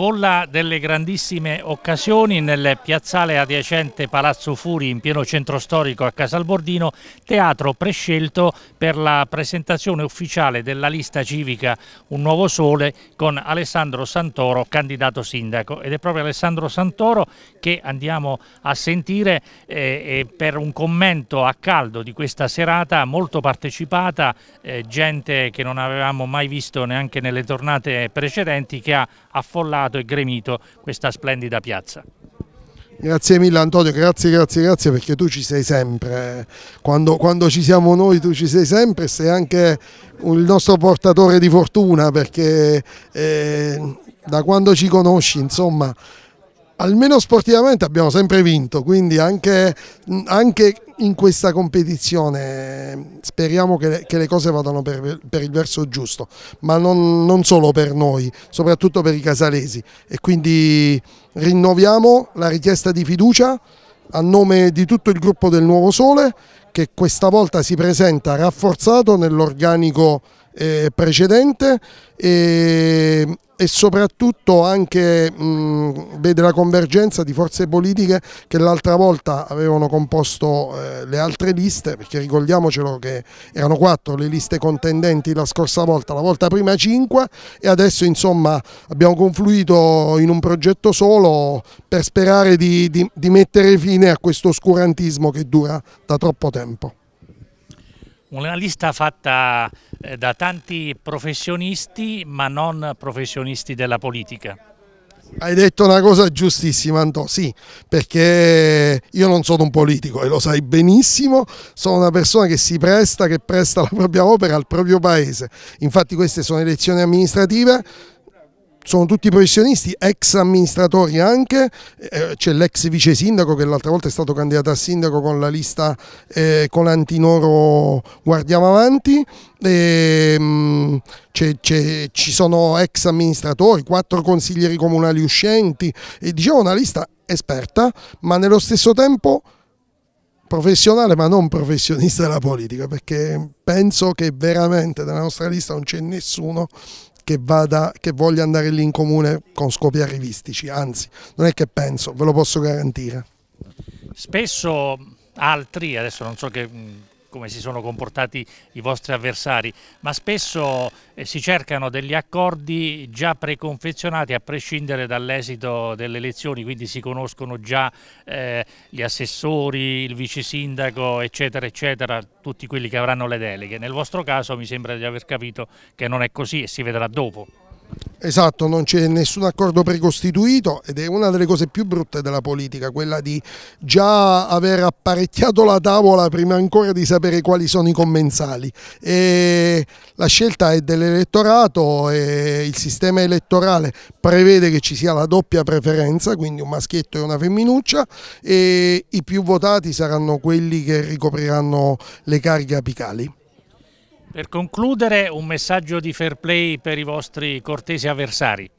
Folla delle grandissime occasioni nel piazzale adiacente Palazzo Furi in pieno centro storico a Casalbordino, teatro prescelto per la presentazione ufficiale della lista civica Un Nuovo Sole con Alessandro Santoro, candidato sindaco. Ed è proprio Alessandro Santoro che andiamo a sentire eh, per un commento a caldo di questa serata molto partecipata, eh, gente che non avevamo mai visto neanche nelle tornate precedenti che ha affollato e gremito questa splendida piazza. Grazie mille Antonio, grazie, grazie, grazie perché tu ci sei sempre, quando, quando, ci siamo noi tu ci sei sempre, e sei anche il nostro portatore di fortuna perché eh, da quando ci conosci insomma almeno sportivamente abbiamo sempre vinto, quindi anche, anche in questa competizione speriamo che le, che le cose vadano per, per, il verso giusto, ma non, non, solo per noi, soprattutto per i casalesi e quindi rinnoviamo la richiesta di fiducia a nome di tutto il gruppo del Nuovo Sole che questa volta si presenta rafforzato nell'organico eh, precedente e, e, soprattutto anche mh, vede la convergenza di forze politiche che l'altra volta avevano composto eh, le altre liste, perché ricordiamocelo che erano quattro le liste contendenti la scorsa volta, la volta prima cinque e adesso insomma abbiamo confluito in un progetto solo per sperare di, di, di mettere fine a questo oscurantismo che dura da troppo tempo. Una lista fatta eh, da tanti professionisti ma non professionisti della politica. Hai detto una cosa giustissima Antò, sì, perché io non sono un politico e lo sai benissimo, sono una persona che si presta, che presta la propria opera al proprio paese. Infatti queste sono elezioni amministrative, sono tutti professionisti, ex amministratori anche, eh, c'è l'ex vice sindaco che l'altra volta è stato candidato a sindaco con la lista eh, con Antinoro Guardiamo Avanti, e, mh, c è, ci sono ex amministratori, quattro consiglieri comunali uscenti, e, diciamo una lista esperta, ma nello stesso tempo professionale ma non professionista della politica perché penso che veramente nella nostra lista non c'è nessuno che, vada, che voglia andare lì in comune con scopi arrivistici, anzi non è che penso, ve lo posso garantire. Spesso altri, adesso non so che mm, come si sono comportati i vostri avversari, ma spesso eh, si cercano degli accordi già preconfezionati a prescindere dall'esito delle elezioni, quindi si conoscono già eh, gli assessori, il vice sindaco, eccetera, eccetera, tutti quelli che avranno le deleghe. Nel vostro caso mi sembra di aver capito che non è così e si vedrà dopo. Esatto, non c'è nessun accordo precostituito ed è una delle cose più brutte della politica, quella di già aver apparecchiato la tavola prima ancora di sapere quali sono i commensali. E la scelta è dell'elettorato e il sistema elettorale prevede che ci sia la doppia preferenza, quindi un maschietto e una femminuccia e i più votati saranno quelli che ricopriranno le cariche apicali. Per concludere un messaggio di fair play per i vostri cortesi avversari.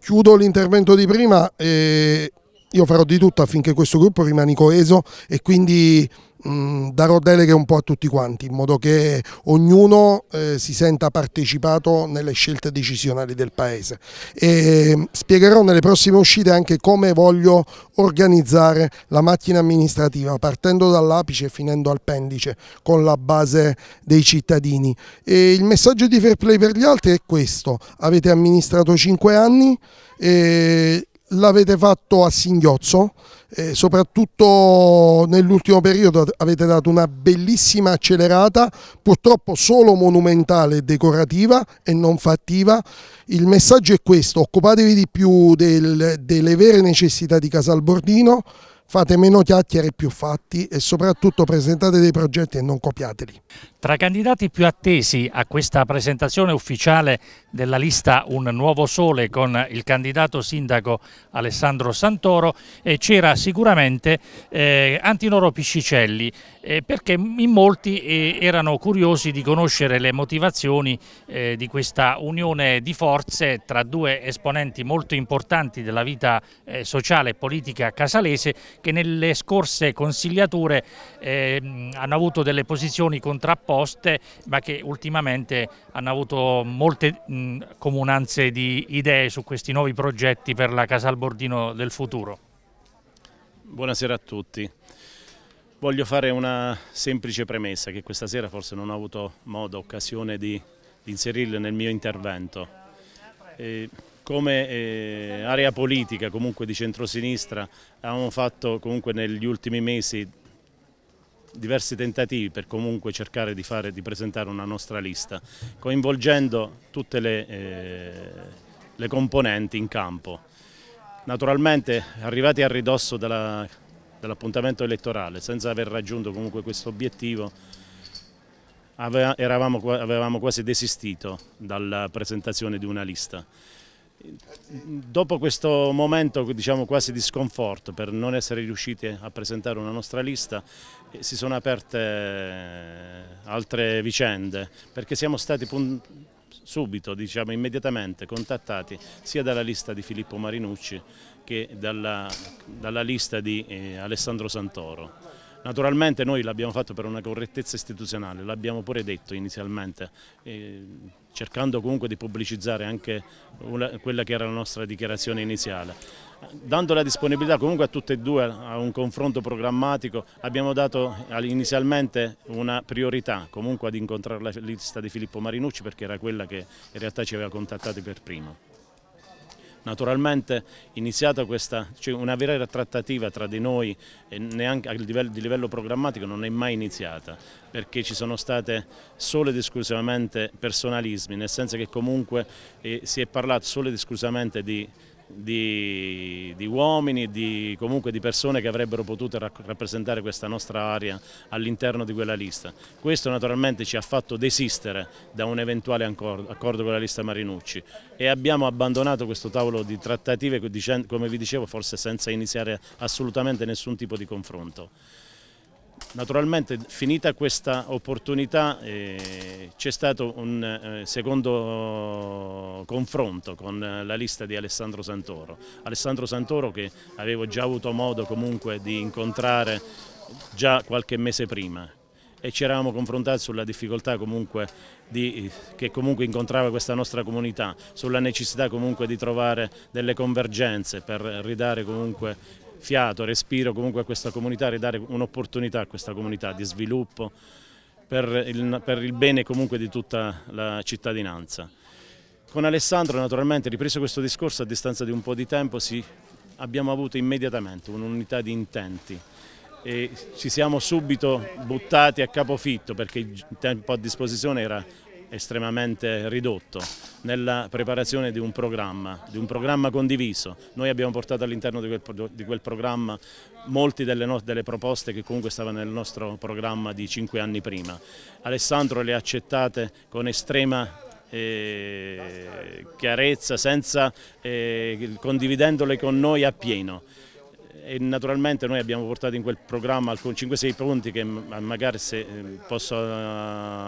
Chiudo l'intervento di prima e io farò di tutto affinché questo gruppo rimani coeso e quindi mh, mm, darò deleghe un po' a tutti quanti, in modo che ognuno eh, si senta partecipato nelle scelte decisionali del Paese. E mm, spiegherò nelle prossime uscite anche come voglio organizzare la macchina amministrativa, partendo dall'apice e finendo al pendice, con la base dei cittadini. E il messaggio di fair play per gli altri è questo, avete amministrato 5 anni e l'avete fatto a singhiozzo, eh, soprattutto nell'ultimo periodo avete dato una bellissima accelerata, purtroppo solo monumentale e decorativa e non fattiva. Il messaggio è questo, occupatevi di più del, delle vere necessità di Casalbordino, fate meno chiacchiere e più fatti e soprattutto presentate dei progetti e non copiateli. Tra i candidati più attesi a questa presentazione ufficiale della lista Un Nuovo Sole con il candidato sindaco Alessandro Santoro eh, c'era sicuramente eh, Antinoro Piscicelli eh, perché in molti eh, erano curiosi di conoscere le motivazioni eh, di questa unione di forze tra due esponenti molto importanti della vita eh, sociale e politica casalese che nelle scorse consigliature ehm, hanno avuto delle posizioni contrapposte opposte ma che ultimamente hanno avuto molte mh, comunanze di idee su questi nuovi progetti per la Casa Albordino del futuro. Buonasera a tutti. Voglio fare una semplice premessa che questa sera forse non ho avuto modo, occasione di, di inserirla nel mio intervento. E come eh, area politica comunque di centrosinistra abbiamo fatto comunque negli ultimi mesi diversi tentativi per comunque cercare di, fare, di presentare una nostra lista, coinvolgendo tutte le, eh, le componenti in campo. Naturalmente arrivati a ridosso dall'appuntamento dall elettorale, senza aver raggiunto comunque questo obiettivo, eravamo, avevamo quasi desistito dalla presentazione di una lista. Dopo questo momento diciamo, quasi di sconforto per non essere riusciti a presentare una nostra lista, si sono aperte eh, altre vicende perché siamo stati subito, diciamo immediatamente contattati sia dalla lista di Filippo Marinucci che dalla, dalla lista di eh, Alessandro Santoro. Naturalmente noi l'abbiamo fatto per una correttezza istituzionale, l'abbiamo pure detto inizialmente, eh, cercando comunque di pubblicizzare anche quella che era la nostra dichiarazione iniziale. Dando la disponibilità comunque a tutte e due a un confronto programmatico abbiamo dato inizialmente una priorità comunque ad incontrare la lista di Filippo Marinucci perché era quella che in realtà ci aveva contattati per primo. Naturalmente iniziata questa, cioè una vera trattativa tra di noi, neanche a livello, di livello programmatico, non è mai iniziata, perché ci sono state solo ed esclusivamente personalismi, nel senso che comunque eh, si è parlato solo ed esclusivamente di di, di uomini, di, comunque di persone che avrebbero potuto rappresentare questa nostra area all'interno di quella lista. Questo naturalmente ci ha fatto desistere da un eventuale accordo con la lista Marinucci e abbiamo abbandonato questo tavolo di trattative, come vi dicevo, forse senza iniziare assolutamente nessun tipo di confronto. Naturalmente finita questa opportunità eh, c'è stato un eh, secondo confronto con eh, la lista di Alessandro Santoro. Alessandro Santoro che avevo già avuto modo comunque di incontrare già qualche mese prima e ci eravamo confrontati sulla difficoltà comunque di, eh, che comunque incontrava questa nostra comunità, sulla necessità comunque di trovare delle convergenze per ridare comunque fiato, respiro comunque a questa comunità, ridare un'opportunità a questa comunità di sviluppo per il, per il bene comunque di tutta la cittadinanza. Con Alessandro naturalmente, ripreso questo discorso a distanza di un po' di tempo, sì, abbiamo avuto immediatamente un'unità di intenti e ci siamo subito buttati a capofitto perché il tempo a disposizione era estremamente ridotto nella preparazione di un programma, di un programma condiviso. Noi abbiamo portato all'interno di, di, quel programma molte delle, no delle, proposte che comunque stavano nel nostro programma di cinque anni prima. Alessandro le ha accettate con estrema eh, chiarezza, senza, eh, condividendole con noi appieno e naturalmente noi abbiamo portato in quel programma alcuni 5-6 punti che mm, magari se eh, posso eh,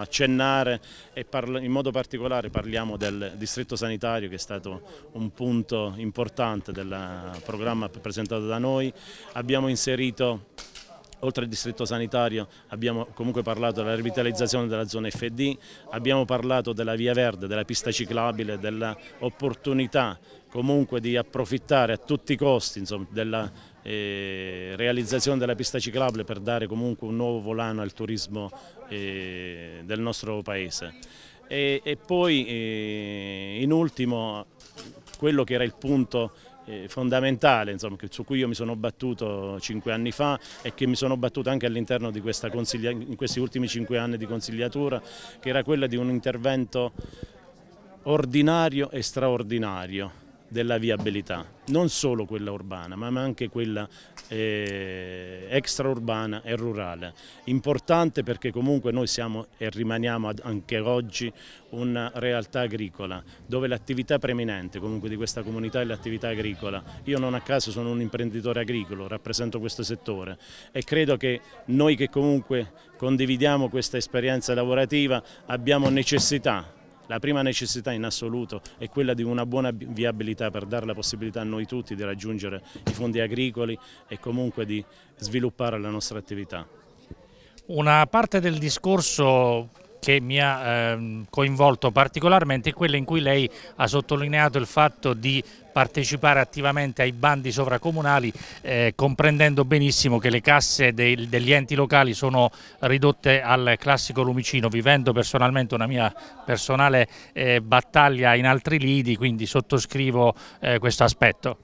accennare e in modo particolare parliamo del distretto sanitario che è stato un punto importante del programma presentato da noi, abbiamo inserito oltre al distretto sanitario abbiamo comunque parlato della revitalizzazione della zona FD, abbiamo parlato della via verde, della pista ciclabile, dell'opportunità comunque di approfittare a tutti i costi insomma, della realizzazione della pista ciclabile per dare comunque un nuovo volano al turismo eh, del nostro paese. E, e poi eh, in ultimo quello che era il punto eh, fondamentale insomma, su cui io mi sono battuto cinque anni fa e che mi sono battuto anche all'interno di in questi ultimi cinque anni di consigliatura, che era quella di un intervento ordinario e straordinario della viabilità, non solo quella urbana ma anche quella eh, extraurbana e rurale. Importante perché comunque noi siamo e rimaniamo anche oggi una realtà agricola dove l'attività preminente comunque di questa comunità è l'attività agricola. Io non a caso sono un imprenditore agricolo, rappresento questo settore e credo che noi che comunque condividiamo questa esperienza lavorativa abbiamo necessità la prima necessità in assoluto è quella di una buona viabilità per dare la possibilità a noi tutti di raggiungere i fondi agricoli e comunque di sviluppare la nostra attività. Una parte del discorso che mi ha ehm, coinvolto particolarmente è quella in cui lei ha sottolineato il fatto di partecipare attivamente ai bandi sovracomunali eh, comprendendo benissimo che le casse dei, degli enti locali sono ridotte al classico lumicino vivendo personalmente una mia personale eh, battaglia in altri lidi quindi sottoscrivo eh, questo aspetto.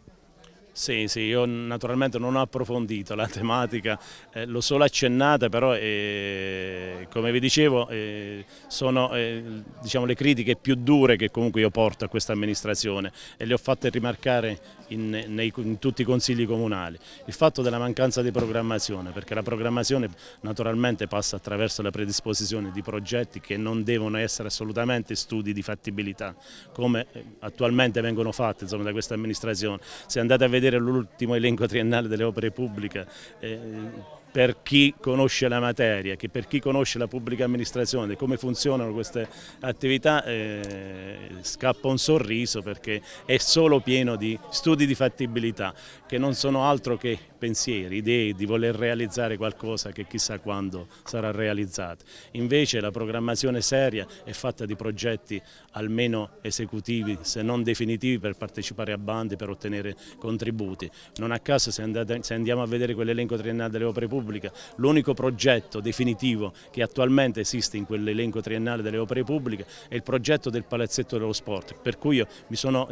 Sì, sì, io naturalmente non ho approfondito la tematica, eh, l'ho solo accennata, però eh, come vi dicevo eh, sono eh, diciamo, le critiche più dure che comunque io porto a questa amministrazione e le ho fatte rimarcare in, nei, in, tutti i consigli comunali. Il fatto della mancanza di programmazione, perché la programmazione naturalmente passa attraverso la predisposizione di progetti che non devono essere assolutamente studi di fattibilità, come eh, attualmente vengono fatti insomma, da questa amministrazione. Se andate a vedere l'ultimo elenco triennale delle opere pubbliche, eh, per chi conosce la materia, che per chi conosce la pubblica amministrazione e come funzionano queste attività eh, scappa un sorriso perché è solo pieno di studi di fattibilità che non sono altro che pensieri, idee, di voler realizzare qualcosa che chissà quando sarà realizzato. Invece la programmazione seria è fatta di progetti almeno esecutivi, se non definitivi, per partecipare a bandi, per ottenere contributi. Non a caso se, andate, se andiamo a vedere quell'elenco triennale delle opere pubbliche, l'unico progetto definitivo che attualmente esiste in quell'elenco triennale delle opere pubbliche è il progetto del palazzetto dello sport, per cui io mi sono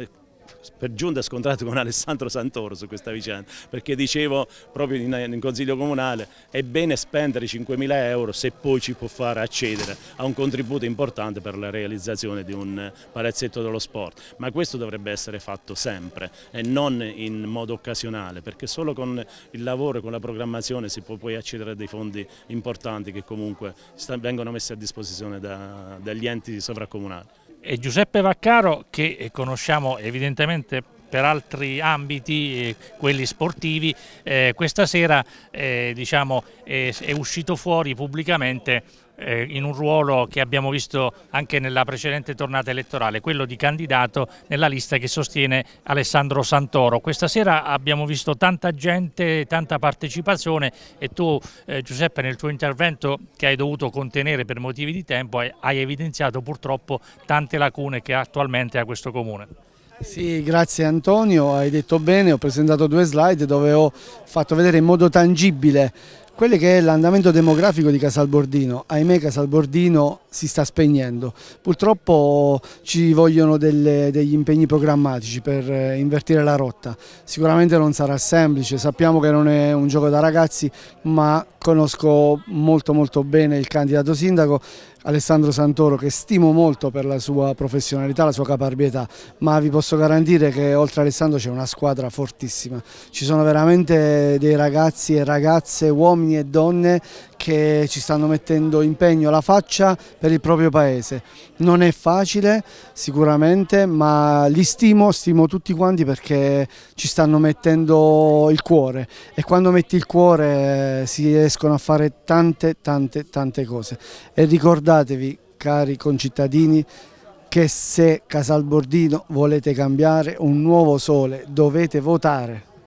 per giunta scontrato con Alessandro Santoro su questa vicenda, perché dicevo proprio in, in Consiglio Comunale è bene spendere 5.000 euro se poi ci può far accedere a un contributo importante per la realizzazione di un palazzetto dello sport, ma questo dovrebbe essere fatto sempre e non in modo occasionale, perché solo con il lavoro e con la programmazione si può poi accedere a dei fondi importanti che comunque vengono messi a disposizione da, dagli enti sovracomunali e Giuseppe Vaccaro che eh, conosciamo evidentemente per altri ambiti, eh, quelli sportivi, eh, questa sera eh, diciamo, è uscito fuori pubblicamente eh, in un ruolo che abbiamo visto anche nella precedente tornata elettorale, quello di candidato nella lista che sostiene Alessandro Santoro. Questa sera abbiamo visto tanta gente, tanta partecipazione e tu eh, Giuseppe nel tuo intervento che hai dovuto contenere per motivi di tempo hai, hai evidenziato purtroppo tante lacune che attualmente ha questo comune. Sì, grazie Antonio, hai detto bene, ho presentato due slide dove ho fatto vedere in modo tangibile quello che è l'andamento demografico di Casalbordino. Ahimè Casalbordino si sta spegnendo. Purtroppo ci vogliono delle, degli impegni programmatici per eh, invertire la rotta. Sicuramente non sarà semplice, sappiamo che non è un gioco da ragazzi, ma conosco molto molto bene il candidato sindaco Alessandro Santoro che stimo molto per la sua professionalità, la sua caparbietà, ma vi posso garantire che oltre Alessandro c'è una squadra fortissima, ci sono veramente dei ragazzi e ragazze, uomini e donne che ci stanno mettendo impegno la faccia per il proprio paese. Non è facile sicuramente, ma li stimo, stimo tutti quanti perché ci stanno mettendo il cuore e quando metti il cuore eh, si riescono a fare tante tante tante cose e ricordare ricordatevi, cari concittadini, che se Casalbordino volete cambiare un nuovo sole dovete votare.